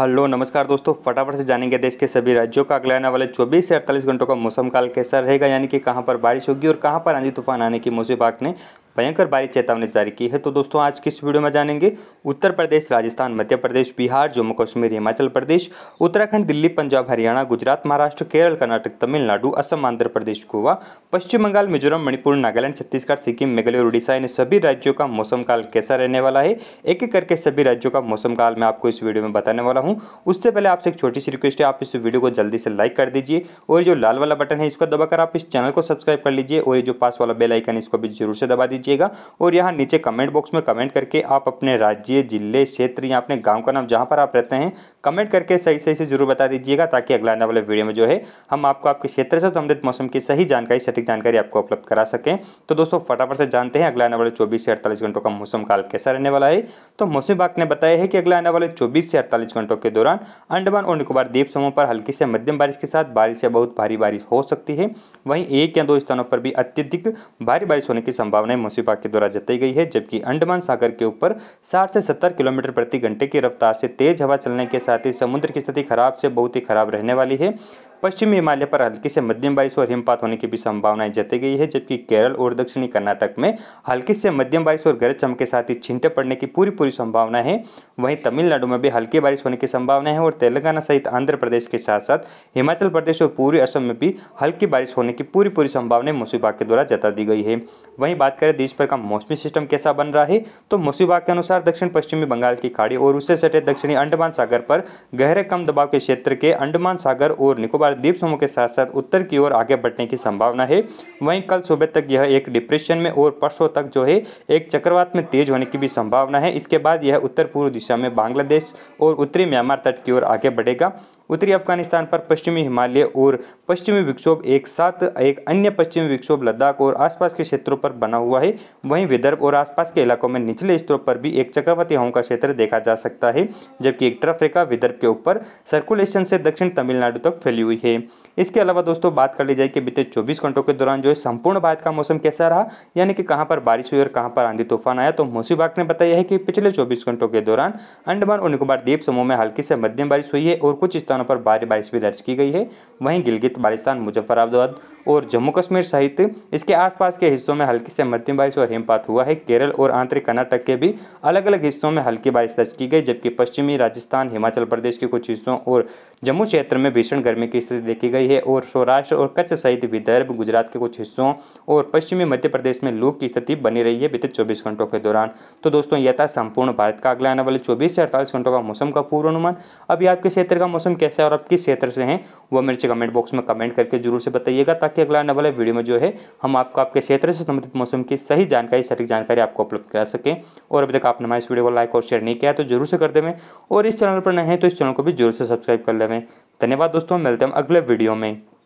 hello नमस्कार दोस्तों फटाफट से जानेंगे देश के सभी राज्यों का अगले आने वाले 24 से 48 घंटों का मौसम काल कैसा रहेगा यानी कि कहां पर बारिश होगी और कहां पर आंधी तूफान आने की मौसम विभाग ने भयंकर बारिश चेतावनी जारी की है तो दोस्तों आज की इस वीडियो में जानेंगे उत्तर प्रदेश राजस्थान मध्य प्रदेश बिहार जम्मू कश्मीर हिमाचल प्रदेश उत्तराखंड दिल्ली पंजाब हरियाणा गुजरात महाराष्ट्र केरल कर्नाटक तमिलनाडु असम आंध्र प्रदेश गोवा पश्चिम बंगाल मिजोरम मणिपुर नागालैंड छत्तीसगढ़ सिक्किम मेघालय और उड़ीसा इन सभी राज्यों का मौसम काल कैसा रहने वाला है एक एक करके सभी राज्यों का मौसम काल मैं आपको इस वीडियो में बताने वाला हूँ उससे पहले आपसे एक छोटी सी रिक्वेस्ट है आप इस वीडियो को जल्दी से लाइक कर दीजिए और जो लाल वाला बटन है इसको दबाकर आप इस चैनल को सब्सक्राइब कर लीजिए और ये जो पास वाला बेल आइकन इसको भी जरूर से दबा दीजिए लिखिएगा और यहाँ नीचे कमेंट बॉक्स में कमेंट करके आप अपने राज्य जिले क्षेत्र या अपने गांव का नाम जहाँ पर आप रहते हैं कमेंट करके सही सही से जरूर बता दीजिएगा ताकि अगला आने वाले वीडियो में जो है हम आपको आपके क्षेत्र से संबंधित मौसम की सही जानकारी सटीक जानकारी आपको उपलब्ध करा सकें तो दोस्तों फटाफट से जानते हैं अगला आने वाले चौबीस से अड़तालीस घंटों का मौसम काल कैसा रहने वाला है तो मौसम विभाग ने बताया है कि अगले आने वाले चौबीस से अड़तालीस घंटों के दौरान अंडमान और निकोबार द्वीप समूह पर हल्की से मध्यम बारिश के साथ बारिश या बहुत भारी बारिश हो सकती है वहीं एक या दो स्थानों पर भी अत्यधिक भारी बारिश होने की संभावना है मौसम विभाग के द्वारा जताई गई है जबकि अंडमान सागर के ऊपर 60 से 70 किलोमीटर प्रति घंटे की रफ्तार से तेज हवा चलने के साथ ही समुद्र की स्थिति खराब से बहुत ही खराब रहने वाली है पश्चिमी हिमालय पर हल्की से मध्यम बारिश और हिमपात होने की भी संभावनाएं जताई गई है जबकि केरल और दक्षिणी कर्नाटक में हल्की से मध्यम बारिश और गरज चमक के साथ ही छींटे पड़ने की पूरी पूरी संभावना है वहीं तमिलनाडु में भी हल्की बारिश होने की संभावना है और तेलंगाना सहित आंध्र प्रदेश के साथ साथ हिमाचल प्रदेश और पूर्वी असम में भी हल्की बारिश होने की पूरी पूरी संभावना मौसम विभाग के द्वारा जता दी गई है वहीं बात करें देश भर का मौसमी सिस्टम कैसा बन रहा है तो मौसम विभाग के अनुसार दक्षिण पश्चिमी बंगाल की खाड़ी और उससे सटे दक्षिणी अंडमान सागर पर गहरे कम दबाव के क्षेत्र के अंडमान सागर और निकोबार लगातार द्वीप समूह के साथ साथ उत्तर की ओर आगे बढ़ने की संभावना है वहीं कल सुबह तक यह एक डिप्रेशन में और परसों तक जो है एक चक्रवात में तेज होने की भी संभावना है इसके बाद यह उत्तर पूर्व दिशा में बांग्लादेश और उत्तरी म्यांमार तट की ओर आगे बढ़ेगा उत्तरी अफगानिस्तान पर पश्चिमी हिमालय और पश्चिमी विक्षोभ एक साथ एक अन्य पश्चिमी विक्षोभ लद्दाख और आसपास के क्षेत्रों पर बना हुआ है वहीं विदर्भ और आसपास के इलाकों में निचले स्तरों पर भी एक चक्रवाती हवाओं का क्षेत्र देखा जा सकता है जबकि एक ट्रफ रेखा विदर्भ के ऊपर सर्कुलेशन से दक्षिण तमिलनाडु तक फैली हुई है इसके अलावा दोस्तों बात कर ली जाए कि बीते 24 घंटों के दौरान जो है संपूर्ण भारत का मौसम कैसा रहा यानी कि कहाँ पर बारिश हुई और कहाँ पर आंधी तूफान आया तो मौसम विभाग ने बताया है कि पिछले चौबीस घंटों के दौरान अंडमान और निकोबार द्वीप समूह में हल्की से मध्यम बारिश हुई है और कुछ स्थानों पर भारी बारिश भी दर्ज की गई है वहीं गिलगित बालिस्तान मुजफ्फराबाद और जम्मू कश्मीर सहित इसके आसपास के हिस्सों में हल्की से मध्यम बारिश और हिमपात हुआ है केरल और आंतरिक कर्नाटक के भी अलग अलग हिस्सों में हल्की बारिश दर्ज की गई जबकि पश्चिमी राजस्थान हिमाचल प्रदेश के कुछ हिस्सों और जम्मू क्षेत्र में भीषण गर्मी की स्थिति देखी गई है और सौराष्ट्र और कच्छ सहित विदर्भ गुजरात के कुछ हिस्सों और पश्चिमी मध्य प्रदेश में लू की स्थिति बनी रही है बीते चौबीस घंटों के दौरान तो दोस्तों यह था संपूर्ण भारत का अगले आने वाले चौबीस से अड़तालीस घंटों का मौसम का पूर्वानुमान अभी आपके क्षेत्र का मौसम कैसा है और आप किस क्षेत्र से हैं वो मेरे कमेंट बॉक्स में कमेंट करके जरूर से बताइएगा ताकि अगला आने वाले वीडियो में जो है हम आपको आपके क्षेत्र से संबंधित मौसम की सही जानकारी सटीक जानकारी आपको उपलब्ध करा सकें और अभी तक आपने हमारे इस वीडियो को लाइक और शेयर नहीं किया तो जरूर से कर देवें और इस चैनल पर नए हैं तो इस चैनल को भी जरूर से सब्सक्राइब कर लेवें धन्यवाद दोस्तों मिलते हैं अगले वीडियो में homem